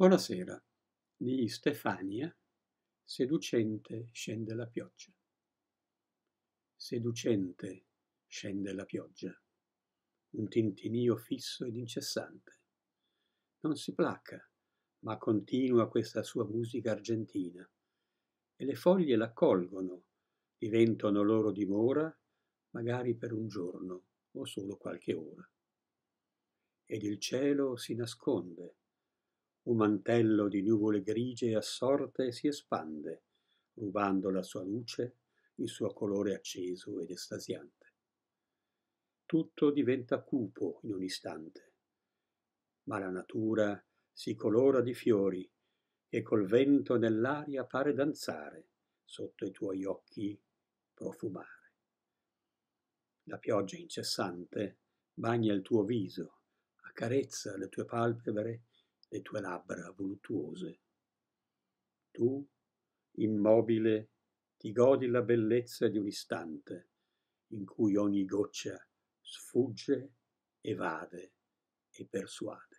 Buonasera di Stefania Seducente scende la pioggia. Seducente scende la pioggia. Un tintinio fisso ed incessante. Non si placa, ma continua questa sua musica argentina. E le foglie l'accolgono, diventano loro dimora, magari per un giorno o solo qualche ora. Ed il cielo si nasconde un mantello di nuvole grigie e assorte si espande, rubando la sua luce, il suo colore acceso ed estasiante. Tutto diventa cupo in un istante, ma la natura si colora di fiori che col vento nell'aria pare danzare sotto i tuoi occhi profumare. La pioggia incessante bagna il tuo viso, accarezza le tue palpebre le tue labbra voluttuose. Tu, immobile, ti godi la bellezza di un istante in cui ogni goccia sfugge, evade e persuade.